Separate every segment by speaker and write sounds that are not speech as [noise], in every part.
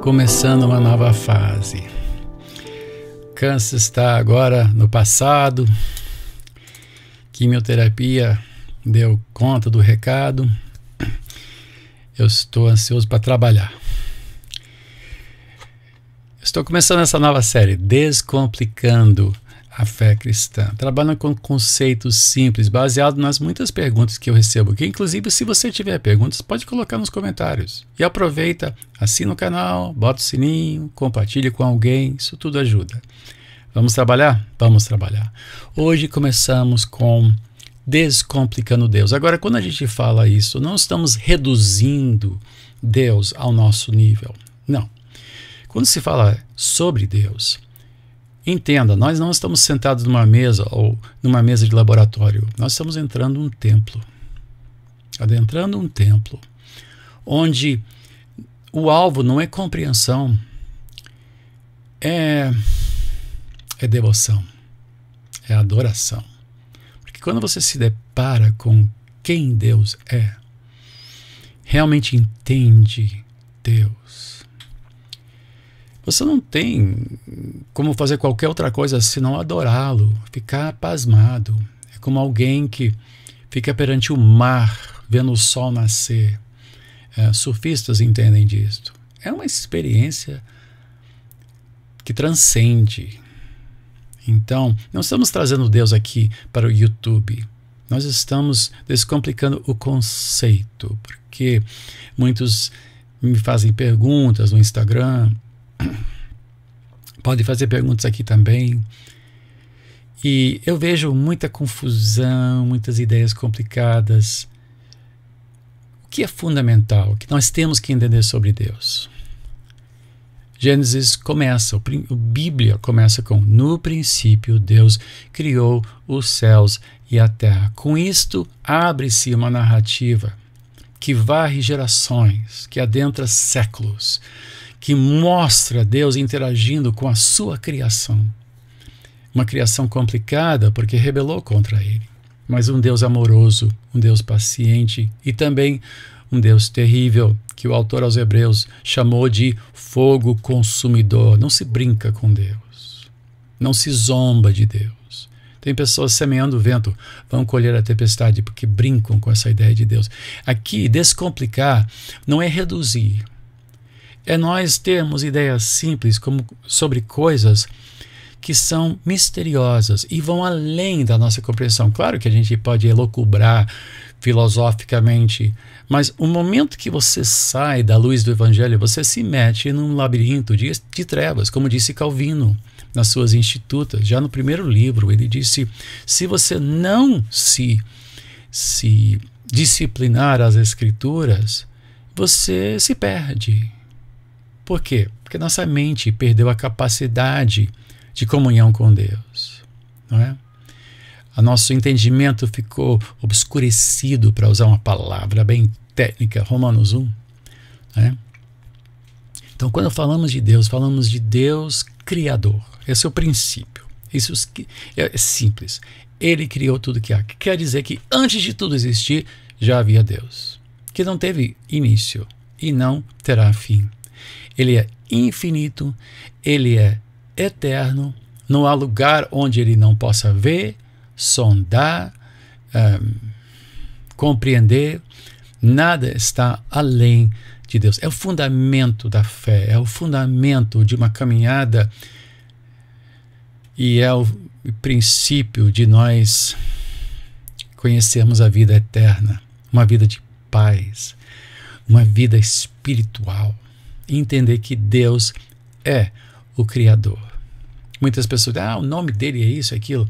Speaker 1: começando uma nova fase. Câncer está agora no passado, quimioterapia deu conta do recado. Eu estou ansioso para trabalhar. Estou começando essa nova série, Descomplicando a fé cristã. Trabalha com conceitos simples, baseado nas muitas perguntas que eu recebo aqui. Inclusive, se você tiver perguntas, pode colocar nos comentários. E aproveita, assina o canal, bota o sininho, compartilhe com alguém, isso tudo ajuda. Vamos trabalhar? Vamos trabalhar. Hoje começamos com descomplicando Deus. Agora, quando a gente fala isso, não estamos reduzindo Deus ao nosso nível. Não. Quando se fala sobre Deus, Entenda, nós não estamos sentados numa mesa ou numa mesa de laboratório. Nós estamos entrando um templo. Adentrando um templo onde o alvo não é compreensão, é é devoção, é adoração. Porque quando você se depara com quem Deus é, realmente entende Deus, você não tem como fazer qualquer outra coisa senão adorá-lo, ficar pasmado. É como alguém que fica perante o mar, vendo o sol nascer. É, surfistas entendem disto. É uma experiência que transcende. Então, não estamos trazendo Deus aqui para o YouTube. Nós estamos descomplicando o conceito, porque muitos me fazem perguntas no Instagram [coughs] Pode fazer perguntas aqui também. E eu vejo muita confusão, muitas ideias complicadas. O que é fundamental, o que nós temos que entender sobre Deus? Gênesis começa, o, a Bíblia começa com: No princípio, Deus criou os céus e a terra. Com isto, abre-se uma narrativa que varre gerações, que adentra séculos que mostra Deus interagindo com a sua criação. Uma criação complicada porque rebelou contra ele, mas um Deus amoroso, um Deus paciente e também um Deus terrível, que o autor aos Hebreus chamou de fogo consumidor. Não se brinca com Deus, não se zomba de Deus. Tem pessoas semeando o vento, vão colher a tempestade porque brincam com essa ideia de Deus. Aqui, descomplicar não é reduzir, é nós termos ideias simples como, sobre coisas que são misteriosas e vão além da nossa compreensão. Claro que a gente pode elocubrar filosoficamente, mas o momento que você sai da luz do Evangelho, você se mete num labirinto de, de trevas, como disse Calvino nas suas Institutas. Já no primeiro livro, ele disse: se você não se, se disciplinar as Escrituras, você se perde. Por quê? Porque nossa mente perdeu a capacidade de comunhão com Deus, não é? O nosso entendimento ficou obscurecido, para usar uma palavra bem técnica, Romanos 1. Né? Então, quando falamos de Deus, falamos de Deus Criador. Esse é o princípio. Isso é simples. Ele criou tudo que há. Quer dizer que antes de tudo existir, já havia Deus, que não teve início e não terá fim. Ele é infinito, ele é eterno, não há lugar onde ele não possa ver, sondar, um, ehm, compreender. Nada está além de Deus. É o fundamento da fé, é o fundamento de uma caminhada e é o princípio de nós conhecermos a vida eterna, uma vida de paz, uma vida espiritual e entender que Deus é o Criador. Muitas pessoas dizem, ah, o nome dele é isso, é aquilo.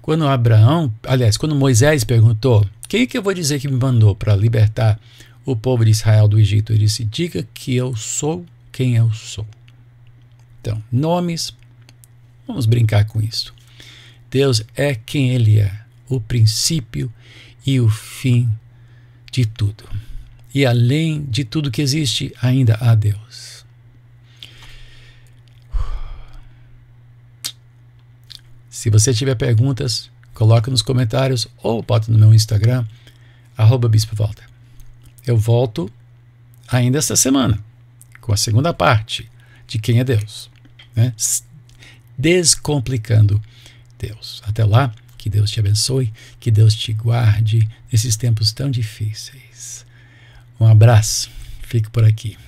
Speaker 1: Quando Abraão, aliás, quando Moisés perguntou, quem é que eu vou dizer que me mandou para libertar o povo de Israel do Egito? Ele disse, diga que eu sou quem eu sou. Então, nomes, vamos brincar com isso. Deus é quem ele é, o princípio e o fim de tudo e além de tudo que existe, ainda há Deus. Se você tiver perguntas, coloque nos comentários ou bota no meu Instagram, arroba Bispo Eu volto ainda esta semana com a segunda parte de Quem é Deus, né? descomplicando Deus. Até lá, que Deus te abençoe, que Deus te guarde nesses tempos tão difíceis. Um abraço, fico por aqui.